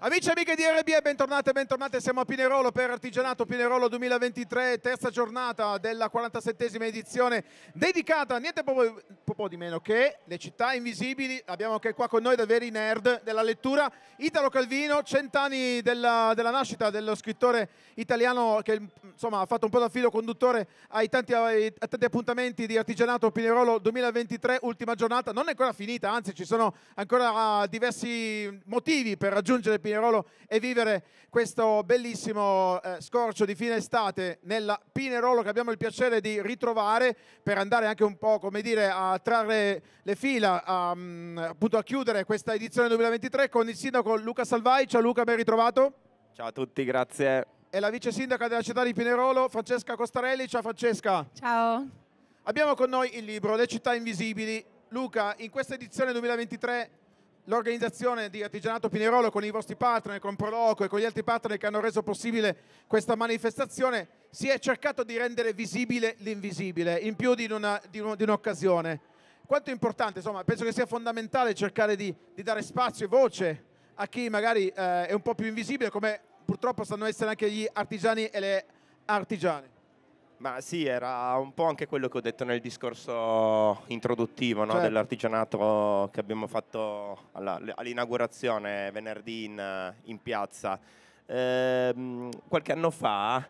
Amici e amiche di RBE, bentornate, bentornate, siamo a Pinerolo per Artigianato Pinerolo 2023, terza giornata della 47esima edizione dedicata a niente poco, poco di meno che le città invisibili, abbiamo anche qua con noi davvero i nerd della lettura, Italo Calvino, cent'anni della, della, nascita dello scrittore italiano che insomma, ha fatto un po' da filo conduttore ai tanti, ai tanti appuntamenti di Artigianato Pinerolo 2023, ultima giornata, non è ancora finita, anzi ci sono ancora diversi motivi per raggiungere Pinerolo Pinerolo e vivere questo bellissimo eh, scorcio di fine estate nella Pinerolo che abbiamo il piacere di ritrovare per andare anche un po' come dire a trarre le fila, a, mm, appunto a chiudere questa edizione 2023 con il sindaco Luca Salvai. Ciao Luca, ben ritrovato. Ciao a tutti, grazie. E la vice sindaca della città di Pinerolo, Francesca Costarelli. Ciao Francesca. Ciao. Abbiamo con noi il libro Le città invisibili. Luca, in questa edizione 2023 l'organizzazione di Artigianato Pinerolo con i vostri partner, con Proloco e con gli altri partner che hanno reso possibile questa manifestazione, si è cercato di rendere visibile l'invisibile in più di, un'occasione. Un Quanto è importante, insomma, penso che sia fondamentale cercare di, di dare spazio e voce a chi magari eh, è un po' più invisibile, come purtroppo sanno essere anche gli artigiani e le artigiane. Ma sì, era un po' anche quello che ho detto nel discorso introduttivo no? cioè... dell'artigianato che abbiamo fatto alla, all'inaugurazione venerdì in, in piazza. Ehm, qualche anno fa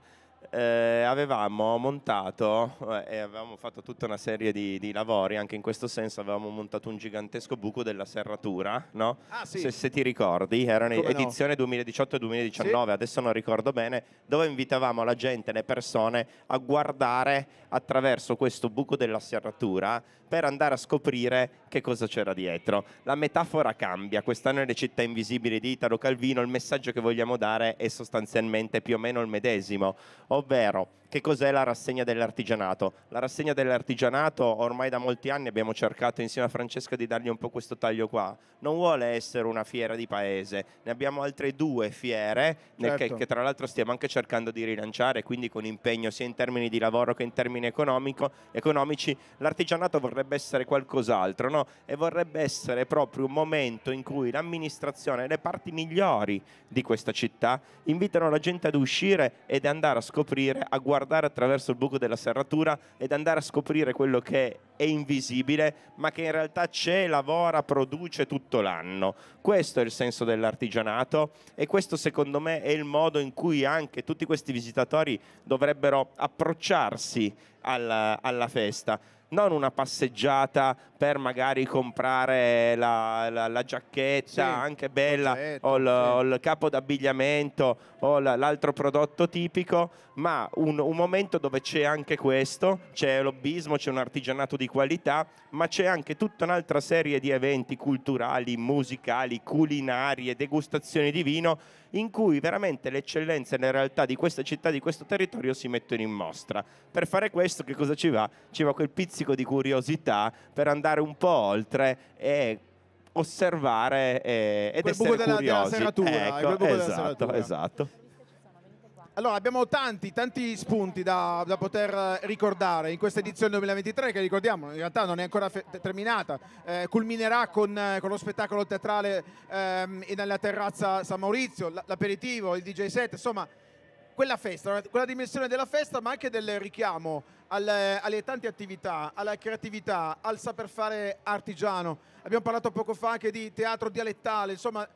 eh, avevamo montato eh, e avevamo fatto tutta una serie di, di, lavori, anche in questo senso avevamo montato un gigantesco buco della serratura, no? ah, sì. se, se, ti ricordi, era un'edizione no? 2018-2019, sì. adesso non ricordo bene, dove invitavamo la gente, le persone a guardare attraverso questo buco della serratura per andare a scoprire che cosa c'era dietro. La metafora cambia, quest'anno è le città invisibili di Italo Calvino, il messaggio che vogliamo dare è sostanzialmente più o meno il medesimo, ovvero che cos'è la rassegna dell'artigianato. La rassegna dell'artigianato ormai da molti anni abbiamo cercato insieme a Francesca di dargli un po' questo taglio qua. Non vuole essere una fiera di paese, ne abbiamo altre due fiere certo. che, che, tra l'altro stiamo anche cercando di rilanciare, quindi con impegno sia in termini di lavoro che in termini economici. L'artigianato vorrebbe essere qualcos'altro no? e vorrebbe essere proprio un momento in cui l'amministrazione e le parti migliori di questa città invitano la gente ad uscire ed andare a scoprire, a guardare guardare attraverso il buco della serratura ed andare a scoprire quello che è invisibile, ma che in realtà c'è, lavora, produce tutto l'anno. Questo è il senso dell'artigianato e questo secondo me è il modo in cui anche tutti questi visitatori dovrebbero approcciarsi alla, alla festa non una passeggiata per magari comprare la, la, la giacchetta sì, anche bella certo, o, il, sì. o, il, capo d'abbigliamento o l'altro prodotto tipico, ma un, un momento dove c'è anche questo, c'è lobbismo, c'è un artigianato di qualità, ma c'è anche tutta un'altra serie di eventi culturali, musicali, culinari e degustazioni di vino in cui veramente le eccellenze e le realtà di questa città, di questo territorio si mettono in mostra. Per fare questo che cosa ci va? Ci va quel pizzico pizzico di curiosità per andare un po' oltre e osservare e, eh, ed quel essere della, curiosi. Eh, ecco, della ecco, quel esatto, esatto. Allora, abbiamo tanti, tanti spunti da, da, poter ricordare in questa edizione 2023 che ricordiamo, in realtà non è ancora terminata, eh, culminerà con, eh, con, lo spettacolo teatrale ehm, nella terrazza San Maurizio, l'aperitivo, il DJ set, insomma, quella festa, quella dimensione della festa ma anche del richiamo alle, alle tante attività, alla creatività, al saper fare artigiano. Abbiamo parlato poco fa anche di teatro dialettale, insomma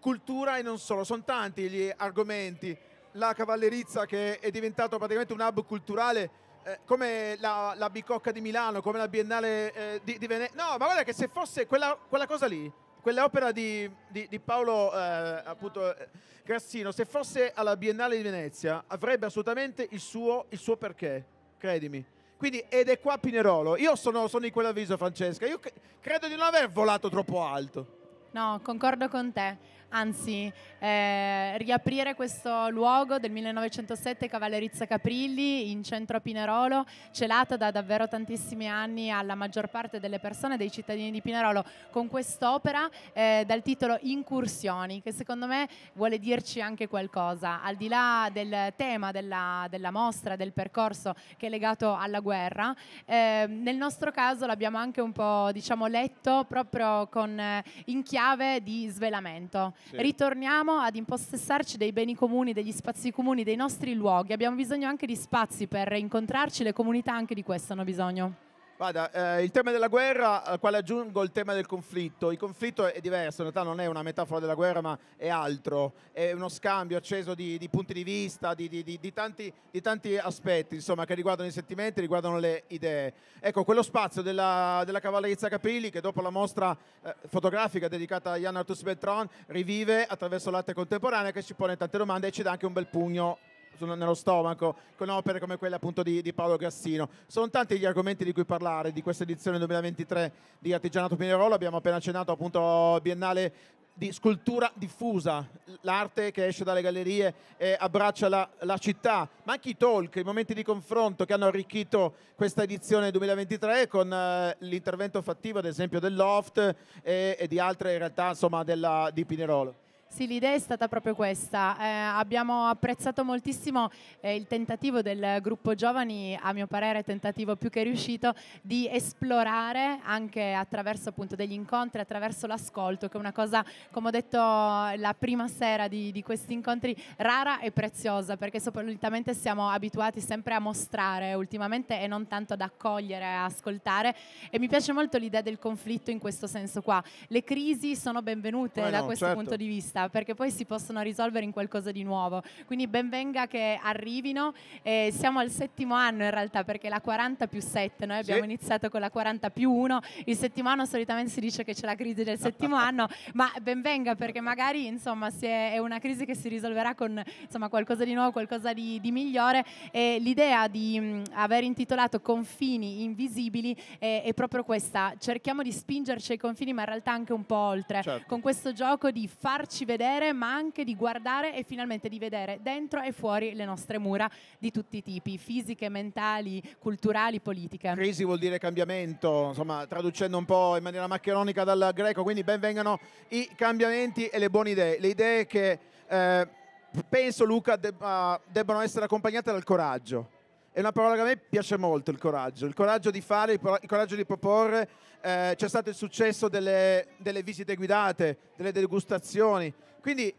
cultura e non solo, sono tanti gli argomenti. La cavallerizza che è diventato praticamente un hub culturale eh, come la, la, Bicocca di Milano, come la Biennale eh, di, di Venezia. No, ma guarda che se fosse quella, quella cosa lì, quell'opera di, di, di Paolo eh, appunto, eh, Grassino, se fosse alla Biennale di Venezia, avrebbe assolutamente il suo, il suo perché credimi. Quindi, ed è qua Pinerolo. Io sono, sono di quell'avviso, Francesca. Io credo di non aver volato troppo alto. No, concordo con te anzi eh, riaprire questo luogo del 1907 Cavallerizza Caprilli in centro a Pinerolo, celata da davvero tantissimi anni alla maggior parte delle persone, dei cittadini di Pinerolo, con quest'opera eh, dal titolo Incursioni, che secondo me vuole dirci anche qualcosa, al di là del tema della, della mostra, del percorso che è legato alla guerra, eh, nel nostro caso l'abbiamo anche un po' diciamo letto proprio con, eh, in chiave di svelamento. Sì. Ritorniamo ad impossessarci dei beni comuni, degli spazi comuni, dei nostri luoghi. Abbiamo bisogno anche di spazi per incontrarci, le comunità anche di questo hanno bisogno. Guarda, eh, il tema della guerra, al eh, quale aggiungo il tema del conflitto. Il conflitto è diverso, in realtà non è una metafora della guerra, ma è altro. È uno scambio acceso di, di punti di vista, di, di, di tanti, tanti, aspetti, insomma, che riguardano i sentimenti, riguardano le idee. Ecco, quello spazio della, della Cavallerizza Caprilli, che dopo la mostra eh, fotografica dedicata a Jan Artus Beltron, rivive attraverso l'arte contemporanea, che ci pone tante domande e ci dà anche un bel pugno nello stomaco con opere come quelle appunto di, di, Paolo Grassino. Sono tanti gli argomenti di cui parlare di questa edizione 2023 di Artigianato Pinerolo, abbiamo appena accennato appunto Biennale di scultura diffusa, l'arte che esce dalle gallerie e abbraccia la, la, città, ma anche i talk, i momenti di confronto che hanno arricchito questa edizione 2023 con eh, l'intervento fattivo ad esempio del Loft e, eh, e, di altre realtà insomma, della, di Pinerolo. Sì, l'idea è stata proprio questa. Eh, abbiamo apprezzato moltissimo eh, il tentativo del gruppo giovani, a mio parere tentativo più che riuscito, di esplorare anche attraverso appunto, degli incontri, attraverso l'ascolto, che è una cosa, come ho detto la prima sera di, di questi incontri, rara e preziosa, perché solitamente siamo abituati sempre a mostrare ultimamente e non tanto ad accogliere, a ascoltare. E mi piace molto l'idea del conflitto in questo senso qua. Le crisi sono benvenute eh da no, questo certo. punto di vista vita, perché poi si possono risolvere in qualcosa di nuovo. Quindi benvenga che arrivino. Eh, siamo al settimo anno in realtà, perché la 40 più 7, noi abbiamo sì. iniziato con la 40 più 1, il settimo anno solitamente si dice che c'è la crisi del settimo anno, ma benvenga perché magari insomma è, una crisi che si risolverà con insomma, qualcosa di nuovo, qualcosa di, di migliore. E l'idea di mh, aver intitolato Confini invisibili è, eh, è, proprio questa, cerchiamo di spingerci ai confini ma in realtà anche un po' oltre, certo. con questo gioco di farci vedere vedere ma anche di guardare e finalmente di vedere dentro e fuori le nostre mura di tutti i tipi, fisiche, mentali, culturali, politiche. Crisi vuol dire cambiamento, insomma traducendo un po' in maniera maccheronica dal greco, quindi benvengano i cambiamenti e le buone idee, le idee che eh, penso Luca debba, ah, debbano essere accompagnate dal coraggio. È una parola che a me piace molto il coraggio, il coraggio di fare, il coraggio di proporre, eh, c'è stato il successo delle, delle, visite guidate, delle degustazioni. Quindi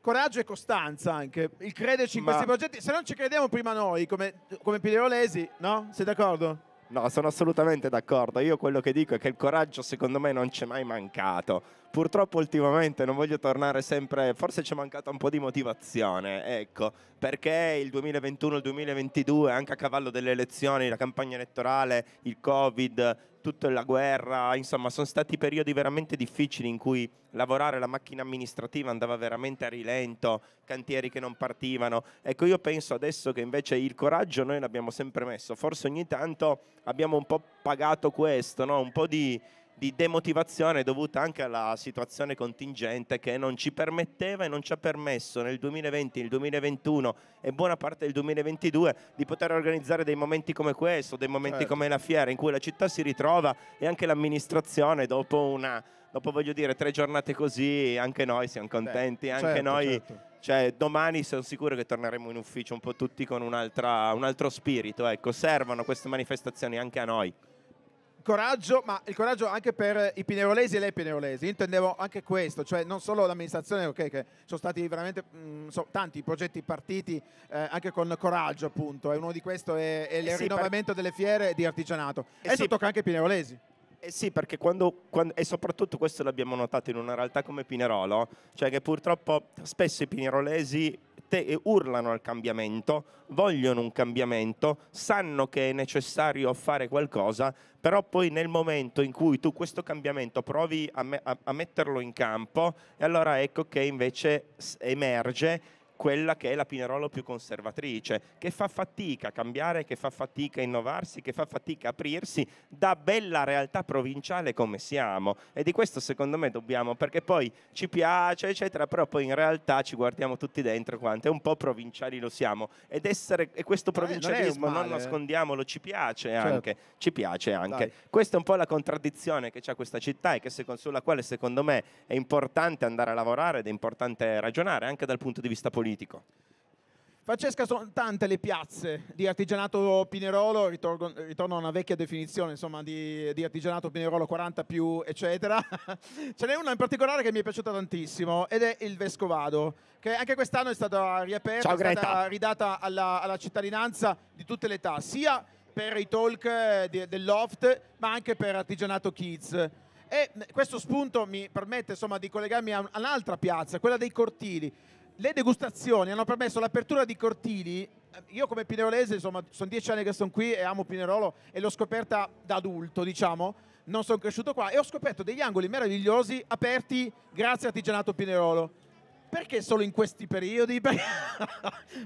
coraggio e costanza anche, il crederci in Ma... questi progetti, se non ci crediamo prima noi come, come Pinerolesi, no? Sei d'accordo? No, sono assolutamente d'accordo. Io quello che dico è che il coraggio secondo me non c'è mai mancato. Purtroppo ultimamente non voglio tornare sempre, forse ci è mancata un po' di motivazione, ecco, perché il 2021, il 2022, anche a cavallo delle elezioni, la campagna elettorale, il Covid, tutta la guerra, insomma sono stati periodi veramente difficili in cui lavorare la macchina amministrativa andava veramente a rilento, cantieri che non partivano. Ecco, io penso adesso che invece il coraggio noi l'abbiamo sempre messo, forse ogni tanto abbiamo un po' pagato questo, no? un po' di di demotivazione dovuta anche alla situazione contingente che non ci permetteva e non ci ha permesso nel 2020, nel 2021 e buona parte del 2022 di poter organizzare dei momenti come questo, dei momenti certo. come la fiera in cui la città si ritrova e anche l'amministrazione dopo una dopo voglio dire tre giornate così anche noi siamo contenti, Beh, anche certo, noi certo. Cioè, domani sono sicuro che torneremo in ufficio un po' tutti con un altro spirito, ecco, servono queste manifestazioni anche a noi coraggio, ma il coraggio anche per i pinerolesi e le pinerolesi. Io intendevo anche questo, cioè non solo l'amministrazione, okay, che sono stati veramente mh, mm, so, tanti progetti partiti eh, anche con coraggio, appunto. E uno di questi è, è eh il eh sì, rinnovamento per... delle fiere di artigianato. Eh e sì, tocca anche i pinerolesi. Eh sì, perché quando, quando, e soprattutto questo l'abbiamo notato in una realtà come Pinerolo, cioè che purtroppo spesso i pinerolesi te- urlano al cambiamento, vogliono un cambiamento, sanno che è necessario fare qualcosa, però poi nel momento in cui tu questo cambiamento provi a, me- a-, metterlo in campo, e allora ecco che invece emerge quella che è la Pinerolo più conservatrice, che fa fatica a cambiare, che fa fatica a innovarsi, che fa fatica a aprirsi da bella realtà provinciale come siamo. E di questo secondo me dobbiamo, perché poi ci piace, eccetera, però poi in realtà ci guardiamo tutti dentro quanto è un po' provinciali lo siamo. Ed essere, e questo provincialismo, eh, non, non, eh. nascondiamolo, ci piace certo. anche, ci piace anche. Dai. Questa è un po' la contraddizione che c'è questa città e che, sulla quale secondo me è importante andare a lavorare ed è importante ragionare anche dal punto di vista politico politico. Francesca, sono tante le piazze di artigianato Pinerolo, ritorno, ritorno a una vecchia definizione insomma, di, di, artigianato Pinerolo 40 più eccetera. Ce n'è una in particolare che mi è piaciuta tantissimo ed è il Vescovado, che anche quest'anno è stata riaperta, Ciao, è stata ridata alla, alla cittadinanza di tutte le età, sia per i talk eh, di, del Loft ma anche per artigianato Kids. E questo spunto mi permette insomma, di collegarmi a un'altra piazza, quella dei Cortili le degustazioni hanno permesso l'apertura di cortili. Eh, io come pinerolese, insomma, sono dieci anni che sono qui e amo Pinerolo e l'ho scoperta da adulto, diciamo. Non sono cresciuto qua e ho scoperto degli angoli meravigliosi aperti grazie a Artigianato Pinerolo perché solo in questi periodi?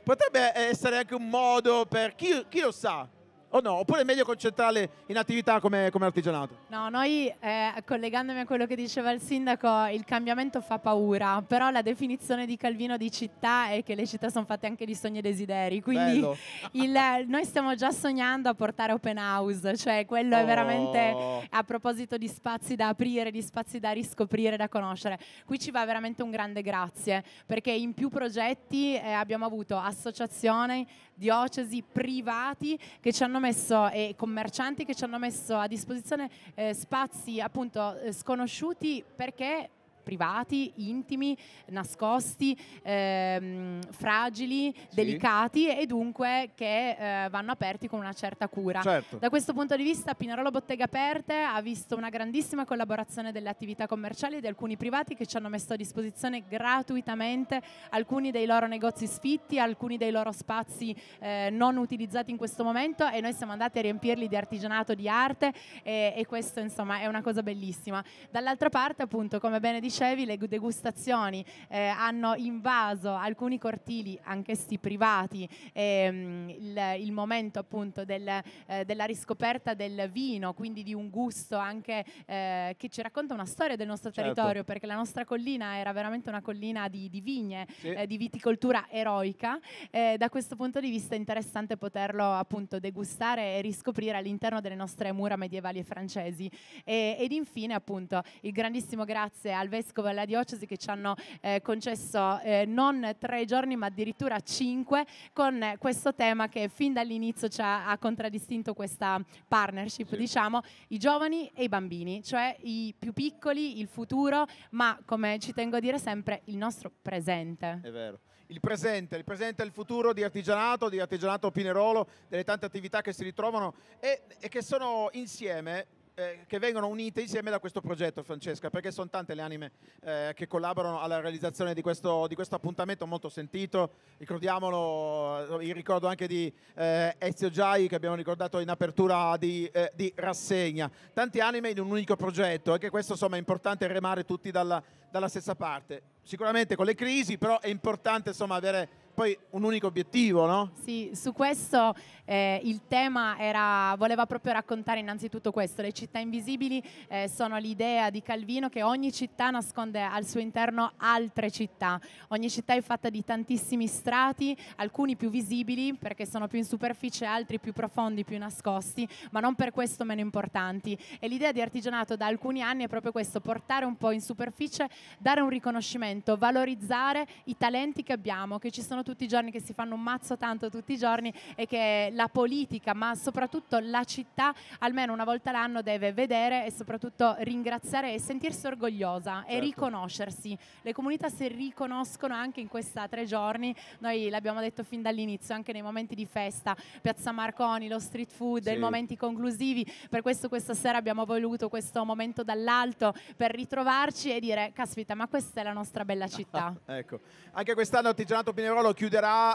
Potrebbe essere anche un modo per chi, chi lo sa, o no? Oppure è meglio concentrarle in attività come, come artigianato? No, noi eh, collegandomi a quello che diceva il sindaco, il cambiamento fa paura, però la definizione di Calvino di città è che le città sono fatte anche di sogni e desideri, quindi il, noi stiamo già sognando a portare open house, cioè quello oh. è veramente oh. a proposito di spazi da aprire, di spazi da riscoprire, da conoscere. Qui ci va veramente un grande grazie, perché in più progetti eh, abbiamo avuto associazioni, diocesi privati che ci hanno messo e commercianti che ci hanno messo a disposizione eh, spazi appunto eh, sconosciuti perché privati, intimi, nascosti, ehm, fragili, sì. delicati e dunque che eh, vanno aperti con una certa cura. Certo. Da questo punto di vista Pinarolo Bottega Aperte ha visto una grandissima collaborazione delle attività commerciali e di alcuni privati che ci hanno messo a disposizione gratuitamente alcuni dei loro negozi sfitti, alcuni dei loro spazi eh, non utilizzati in questo momento e noi siamo andati a riempirli di artigianato, di arte e, e questo insomma è una cosa bellissima. Dall'altra parte appunto come bene dicevo dicevi le degustazioni eh, hanno invaso alcuni cortili, anch'essi privati, ehm, il, il, momento appunto del, eh, della riscoperta del vino, quindi di un gusto anche eh, che ci racconta una storia del nostro certo. territorio, perché la nostra collina era veramente una collina di, di vigne, sì. Eh, di viticoltura eroica. Eh, da questo punto di vista è interessante poterlo appunto degustare e riscoprire all'interno delle nostre mura medievali e francesi. E, ed infine appunto il grandissimo grazie al Vescovo vescovo e alla diocesi che ci hanno eh, concesso eh, non tre giorni ma addirittura cinque con questo tema che fin dall'inizio ci ha, ha contraddistinto questa partnership, sì. diciamo, i giovani e i bambini, cioè i più piccoli, il futuro, ma come ci tengo a dire sempre, il nostro presente. È vero il presente, il presente e il futuro di artigianato, di artigianato Pinerolo, delle tante attività che si ritrovano e, e che sono insieme eh, che vengono unite insieme da questo progetto, Francesca, perché sono tante le anime eh, che collaborano alla realizzazione di questo, di questo, appuntamento molto sentito. Ricordiamolo, eh, il ricordo anche di eh, Ezio Giai che abbiamo ricordato in apertura di, eh, di rassegna. Tante anime in un unico progetto, anche questo insomma, è importante remare tutti dalla, dalla stessa parte. Sicuramente con le crisi, però è importante insomma, avere poi un unico obiettivo, no? Sì, su questo eh, il tema era, voleva proprio raccontare innanzitutto questo, le città invisibili eh, sono l'idea di Calvino che ogni città nasconde al suo interno altre città, ogni città è fatta di tantissimi strati, alcuni più visibili perché sono più in superficie, altri più profondi, più nascosti, ma non per questo meno importanti e l'idea di artigianato da alcuni anni è proprio questo, portare un po' in superficie, dare un riconoscimento, valorizzare i talenti che abbiamo, che ci sono tutti tutti i giorni, che si fanno un mazzo tanto tutti i giorni e che la politica, ma soprattutto la città, almeno una volta l'anno deve vedere e soprattutto ringraziare e sentirsi orgogliosa certo. e riconoscersi. Le comunità si riconoscono anche in questi tre giorni, noi l'abbiamo detto fin dall'inizio, anche nei momenti di festa, Piazza Marconi, lo street food, sì. i momenti conclusivi, per questo questa sera abbiamo voluto questo momento dall'alto per ritrovarci e dire caspita ma questa è la nostra bella città. ecco, anche quest'anno artigianato Pinerolo Sassuolo chiuderà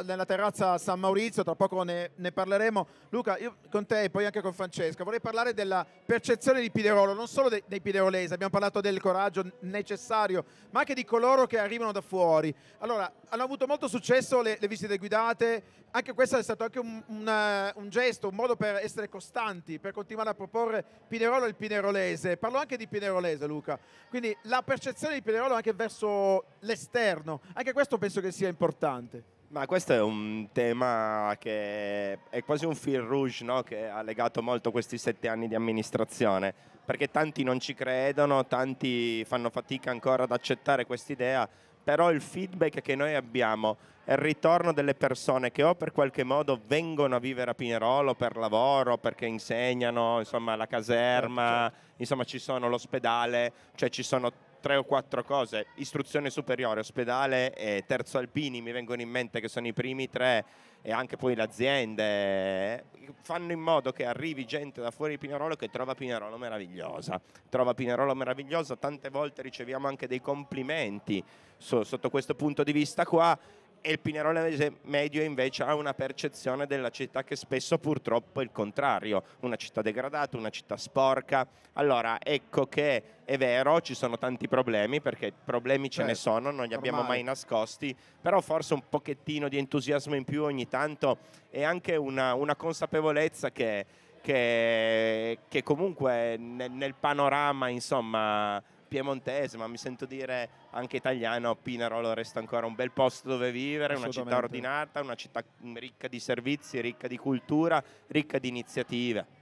uh, nella terrazza San Maurizio, tra poco ne, ne parleremo. Luca, io con te e poi anche con Francesca vorrei parlare della percezione di Piderolo, non solo de dei piderolesi, abbiamo parlato del coraggio necessario, ma anche di coloro che arrivano da fuori. Allora, hanno avuto molto successo le, le visite guidate, anche questo è stato anche un, un, eh, un, gesto, un modo per essere costanti, per continuare a proporre Pinerolo e il Pinerolese. Parlo anche di Pinerolese, Luca. Quindi la percezione di Pinerolo anche verso l'esterno, anche questo penso che sia importante importante. Ma questo è un tema che è quasi un fil rouge no? che ha legato molto questi sette anni di amministrazione, perché tanti non ci credono, tanti fanno fatica ancora ad accettare quest'idea, però il feedback che noi abbiamo è il ritorno delle persone che o per qualche modo vengono a vivere a Pinerolo per lavoro, perché insegnano, insomma la caserma, certo. certo. insomma ci sono l'ospedale, cioè ci sono tre o quattro cose, istruzione superiore, ospedale e terzo alpini mi vengono in mente che sono i primi tre e anche poi le aziende fanno in modo che arrivi gente da fuori di Pinerolo che trova Pinerolo meravigliosa, trova Pinerolo meravigliosa, tante volte riceviamo anche dei complimenti so, sotto questo punto di vista qua e il pinerolese medio invece ha una percezione della città che spesso purtroppo è il contrario, una città degradata, una città sporca. Allora ecco che è vero, ci sono tanti problemi perché problemi ce Beh, ne certo, sono, non li abbiamo mai nascosti, però forse un pochettino di entusiasmo in più ogni tanto e anche una, una consapevolezza che, che, che comunque nel, nel panorama insomma piemontese, ma mi sento dire anche italiano, Pinerolo resta ancora un bel posto dove vivere, una città ordinata, una città ricca di servizi, ricca di cultura, ricca di iniziative.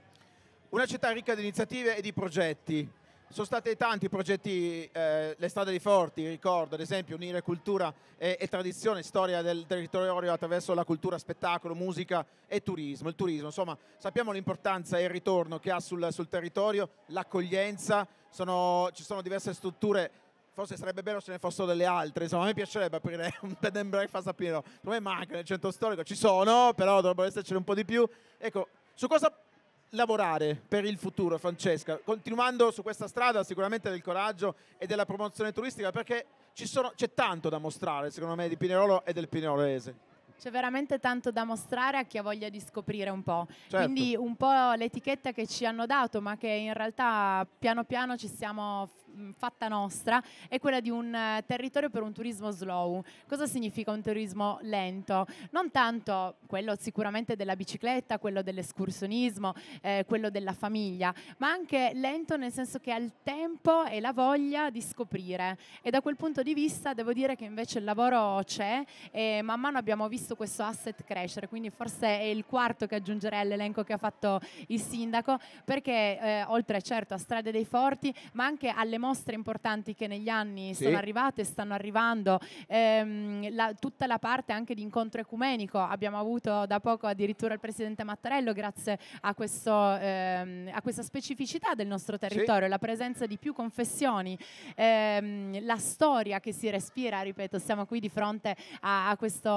Una città ricca di iniziative e di progetti sono stati tanti i progetti, eh, le strade di Forti, ricordo ad esempio unire cultura e, e, tradizione, storia del territorio attraverso la cultura, spettacolo, musica e turismo. Il turismo, insomma, sappiamo l'importanza e il ritorno che ha sul, sul territorio, l'accoglienza, ci sono diverse strutture forse sarebbe bello se ne fossero delle altre. Insomma, a me piacerebbe aprire un bed and breakfast a Pino. Come manca nel centro storico? Ci sono, però dovrebbero esserci un po' di più. Ecco, su cosa lavorare per il futuro, Francesca? Continuando su questa strada sicuramente del coraggio e della promozione turistica, perché sono, c'è tanto da mostrare, secondo me, di Pinerolo e del Pinerolese. C'è veramente tanto da mostrare a chi ha voglia di scoprire un po'. Certo. Quindi un po' l'etichetta che ci hanno dato, ma che in realtà piano piano ci stiamo Mm, fatta nostra è quella di un eh, territorio per un turismo slow. Cosa significa un turismo lento? Non tanto quello sicuramente della bicicletta, quello dell'escursionismo, eh, quello della famiglia, ma anche lento nel senso che ha il tempo e la voglia di scoprire. E da quel punto di vista devo dire che invece il lavoro c'è e man mano abbiamo visto questo asset crescere, quindi forse è il quarto che aggiungerei all'elenco che ha fatto il sindaco, perché eh, oltre certo a Strade dei Forti, ma anche alle mostre importanti che negli anni sì. sono arrivate, stanno arrivando, ehm, la, tutta la parte anche di incontro ecumenico, abbiamo avuto da poco addirittura il Presidente Mattarello grazie a, questo, ehm, a questa specificità del nostro territorio, sì. la presenza di più confessioni, ehm, la storia che si respira, ripeto, siamo qui di fronte a, a questo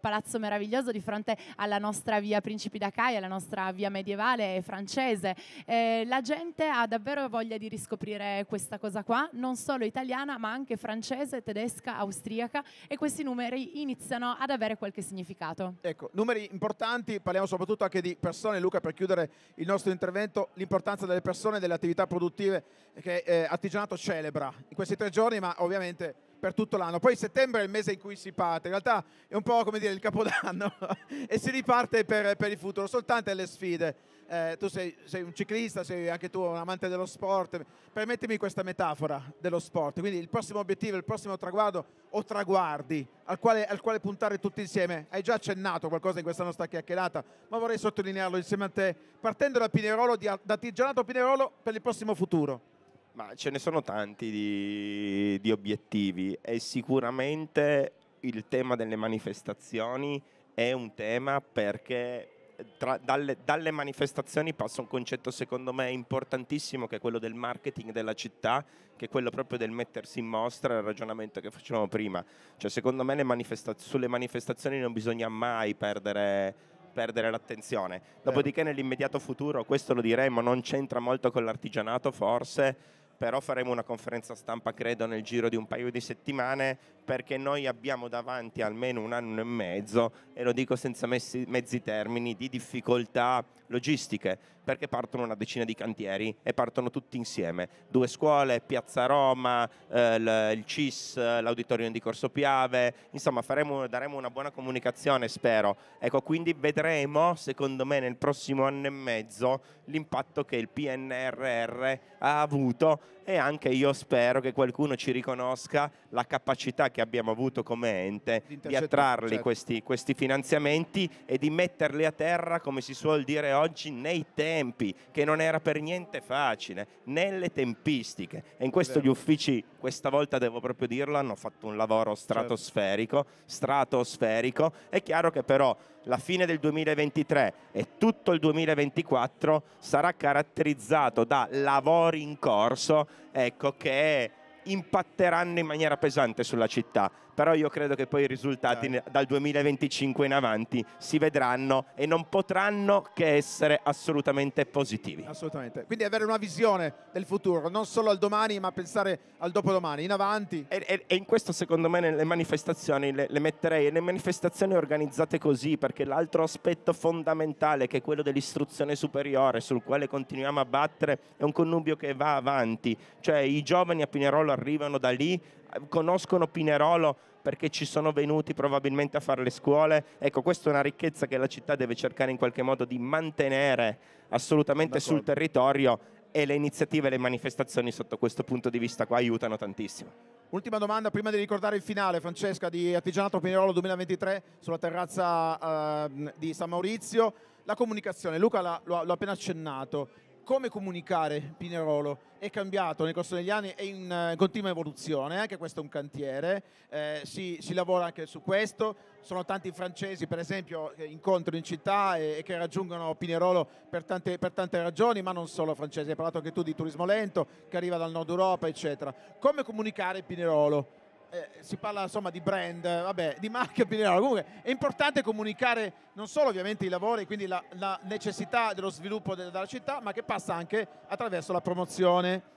palazzo meraviglioso, di fronte alla nostra via Principi d'Acaia, la nostra via medievale francese, eh, la gente ha davvero voglia di riscoprire questa cosa cosa qua, non solo italiana ma anche francese, tedesca, austriaca e questi numeri iniziano ad avere qualche significato. Ecco, numeri importanti, parliamo soprattutto anche di persone, Luca per chiudere il nostro intervento, l'importanza delle persone e delle attività produttive che eh, Artigianato celebra in questi tre giorni ma ovviamente per tutto l'anno. Poi settembre è il mese in cui si parte, in realtà è un po' come dire il capodanno e si riparte per, per il futuro, soltanto le sfide eh, tu sei, sei, un ciclista, sei anche tu un amante dello sport, permettimi questa metafora dello sport, quindi il prossimo obiettivo, il prossimo traguardo o traguardi al quale, al quale puntare tutti insieme, hai già accennato qualcosa in questa nostra chiacchierata, ma vorrei sottolinearlo insieme a te, partendo da Pinerolo, da Artigianato Pinerolo per il prossimo futuro. Ma ce ne sono tanti di, di obiettivi e sicuramente il tema delle manifestazioni è un tema perché tra, dalle, dalle, manifestazioni passa un concetto secondo me importantissimo che è quello del marketing della città, che è quello proprio del mettersi in mostra, il ragionamento che facevamo prima. Cioè, secondo me manifesta- sulle manifestazioni non bisogna mai perdere, perdere l'attenzione. Dopodiché nell'immediato futuro, questo lo diremo, non c'entra molto con l'artigianato forse, però faremo una conferenza stampa credo nel giro di un paio di settimane perché noi abbiamo davanti almeno un anno e mezzo, e lo dico senza messi, mezzi termini, di difficoltà logistiche perché partono una decina di cantieri e partono tutti insieme. Due scuole, Piazza Roma, eh, il CIS, l'auditorium di Corso Piave, insomma faremo, daremo una buona comunicazione spero. Ecco, quindi vedremo, secondo me, nel prossimo anno e mezzo l'impatto che il PNRR ha avuto e anche io spero che qualcuno ci riconosca la capacità che abbiamo avuto come ente di attrarli certo. questi, questi, finanziamenti e di metterli a terra, come si suol dire oggi, nei tempi, che non era per niente facile, nelle tempistiche. E in questo gli uffici, questa volta devo proprio dirlo, hanno fatto un lavoro stratosferico, certo. stratosferico. È chiaro che però la fine del 2023 e tutto il 2024 sarà caratterizzato da lavori in corso ecco, che impatteranno in maniera pesante sulla città però io credo che poi i risultati eh. dal 2025 in avanti si vedranno e non potranno che essere assolutamente positivi. Assolutamente, quindi avere una visione del futuro, non solo al domani ma pensare al dopodomani, in avanti. E, e, e in questo secondo me nelle manifestazioni le, le metterei, le manifestazioni organizzate così perché l'altro aspetto fondamentale che è quello dell'istruzione superiore sul quale continuiamo a battere è un connubio che va avanti, cioè i giovani a Pinerolo arrivano da lì, conoscono Pinerolo perché ci sono venuti probabilmente a fare le scuole. Ecco, questa è una ricchezza che la città deve cercare in qualche modo di mantenere assolutamente D'accordo. sul territorio e le iniziative e le manifestazioni sotto questo punto di vista qua aiutano tantissimo. Ultima domanda prima di ricordare il finale, Francesca, di Artigianato Pinerolo 2023 sulla terrazza eh, di San Maurizio. La comunicazione, Luca l'ha, l'ha appena accennato come comunicare Pinerolo è cambiato nel corso degli anni, è in eh, continua evoluzione, anche questo è un cantiere, eh, si, si, lavora anche su questo, sono tanti francesi per esempio che incontrano in città e, e che raggiungono Pinerolo per tante, per tante, ragioni, ma non solo francesi, hai parlato anche tu di turismo lento che arriva dal nord Europa, eccetera. Come comunicare Pinerolo? eh, si parla insomma di brand, vabbè, di marca Pinerolo. Comunque è importante comunicare non solo ovviamente i lavori, quindi la, la necessità dello sviluppo de della città, ma che passa anche attraverso la promozione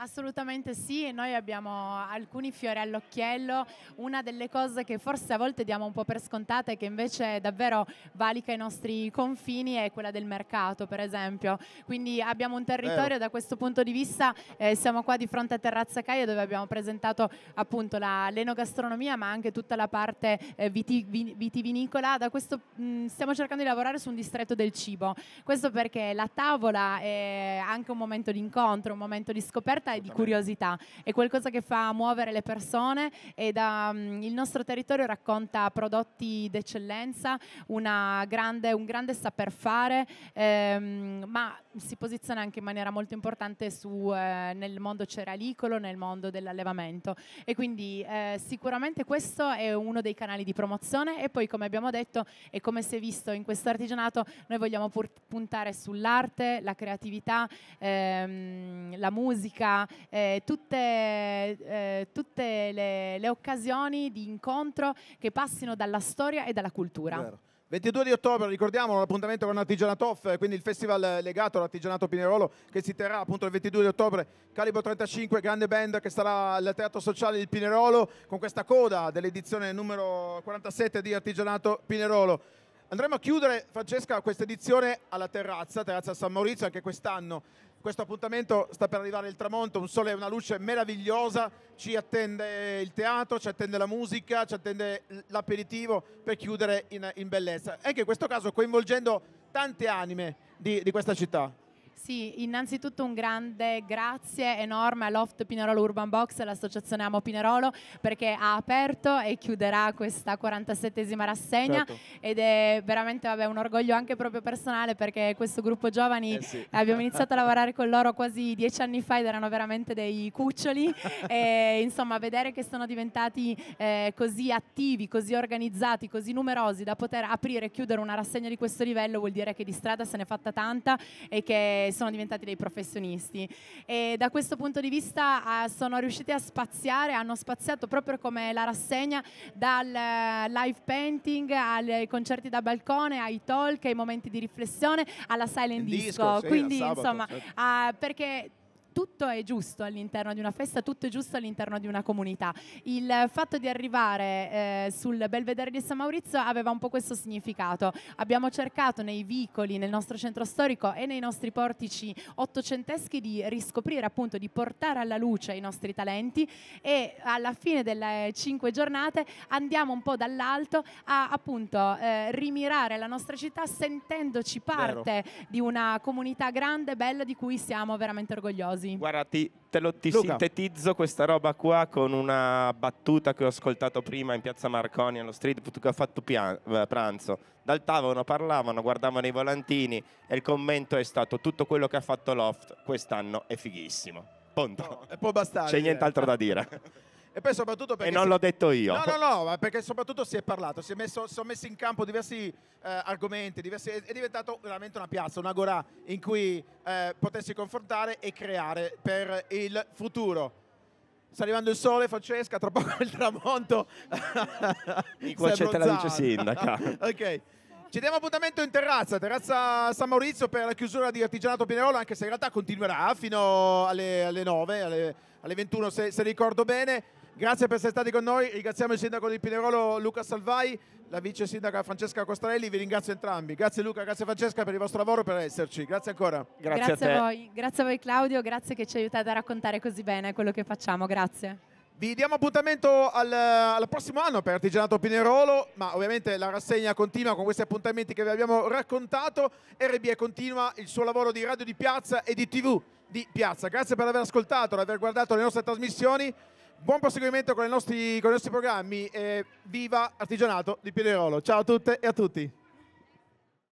Assolutamente sì, noi abbiamo alcuni fiori all'occhiello. Una delle cose che forse a volte diamo un po' per scontate, che invece davvero valica i nostri confini, è quella del mercato, per esempio. Quindi abbiamo un territorio, eh. da questo punto di vista, eh, siamo qua di fronte a Terrazza Caia, dove abbiamo presentato appunto la, l'enogastronomia, ma anche tutta la parte eh, vitiv- vitivinicola. Questo, mh, mm, stiamo cercando di lavorare su un distretto del cibo. Questo perché la tavola è anche un momento di incontro, un momento di scoperta aperta e di curiosità. È qualcosa che fa muovere le persone e da, um, il nostro territorio racconta prodotti d'eccellenza, grande, un grande saper fare, ehm, ma si posiziona anche in maniera molto importante su, eh, nel mondo cerealicolo, nel mondo dell'allevamento e quindi eh, sicuramente questo è uno dei canali di promozione e poi come abbiamo detto e come si è visto in questo artigianato noi vogliamo puntare sull'arte, la creatività, ehm, la musica, eh, tutte, eh, tutte le, le, occasioni di incontro che passino dalla storia e dalla cultura. Vero. 22 di ottobre, ricordiamo l'appuntamento con Artigianato Off, quindi il festival legato all'Artigianato Pinerolo che si terrà appunto il 22 di ottobre, Calibro 35, grande band che sarà al Teatro Sociale di Pinerolo con questa coda dell'edizione numero 47 di Artigianato Pinerolo. Andremo a chiudere, Francesca, questa edizione alla terrazza, terrazza San Maurizio, anche quest'anno questo appuntamento sta per arrivare il tramonto, un sole e una luce meravigliosa, ci attende il teatro, ci attende la musica, ci attende l'aperitivo per chiudere in, in bellezza. Anche in questo caso coinvolgendo tante anime di, di questa città. Sì, innanzitutto un grande grazie enorme a Loft Pinerolo Urban Box, e all'associazione Amo Pinerolo, perché ha aperto e chiuderà questa 47esima rassegna certo. ed è veramente vabbè, un orgoglio anche proprio personale perché questo gruppo giovani eh sì. abbiamo iniziato a lavorare con loro quasi dieci anni fa ed erano veramente dei cuccioli e insomma vedere che sono diventati eh, così attivi, così organizzati, così numerosi da poter aprire e chiudere una rassegna di questo livello vuol dire che di strada se n'è fatta tanta e che sono diventati dei professionisti. E da questo punto di vista eh, sono riusciti a spaziare, hanno spaziato proprio come la rassegna dal eh, live painting ai concerti da balcone, ai talk, ai momenti di riflessione, alla silent disco. disco sì, Quindi sabato, insomma, certo. Ah, perché tutto è giusto all'interno di una festa, tutto è giusto all'interno di una comunità. Il fatto di arrivare eh, sul Belvedere di San Maurizio aveva un po' questo significato. Abbiamo cercato nei vicoli, nel nostro centro storico e nei nostri portici ottocenteschi di riscoprire, appunto, di portare alla luce i nostri talenti e alla fine delle cinque giornate andiamo un po' dall'alto a appunto eh, rimirare la nostra città sentendoci parte Vero. di una comunità grande, e bella, di cui siamo veramente orgogliosi così. Guarda, ti, te lo ti sintetizzo questa roba qua con una battuta che ho ascoltato prima in piazza Marconi allo street food che ho fatto pian, eh, pranzo. Dal tavolo parlavano, guardavano i volantini e il commento è stato tutto quello che ha fatto Loft quest'anno è fighissimo. Punto. No, può bastare. C'è nient'altro eh. da dire. E poi soprattutto perché... E non si... l'ho detto io. No, no, no, perché soprattutto si è parlato, si, è messo, sono messi in campo diversi eh, argomenti, diversi, è diventato veramente una piazza, un'agora in cui eh, potersi confrontare e creare per il futuro. Sta arrivando il sole, Francesca, tra poco il tramonto. Di qua c'è la vice sindaca. ok. Ci diamo appuntamento in terrazza, terrazza San Maurizio per la chiusura di Artigianato Pinerolo, anche se in realtà continuerà fino alle, alle 9, alle, alle 21 se, se ricordo bene. Grazie per essere stati con noi, ringraziamo il sindaco di Pinerolo Luca Salvai, la vice sindaca Francesca Costarelli, vi ringrazio entrambi. Grazie Luca, grazie Francesca per il vostro lavoro e per esserci. Grazie ancora. Grazie, grazie a, a, voi, grazie a voi Claudio, grazie che ci aiutate a raccontare così bene quello che facciamo, grazie. Vi diamo appuntamento al, al, prossimo anno per Artigianato Pinerolo, ma ovviamente la rassegna continua con questi appuntamenti che vi abbiamo raccontato. RBE continua il suo lavoro di radio di piazza e di tv di piazza. Grazie per aver ascoltato, per aver guardato le nostre trasmissioni. Buon proseguimento con i nostri, con i nostri programmi. e eh, viva Artigianato di Pinerolo. Ciao a tutte e a tutti.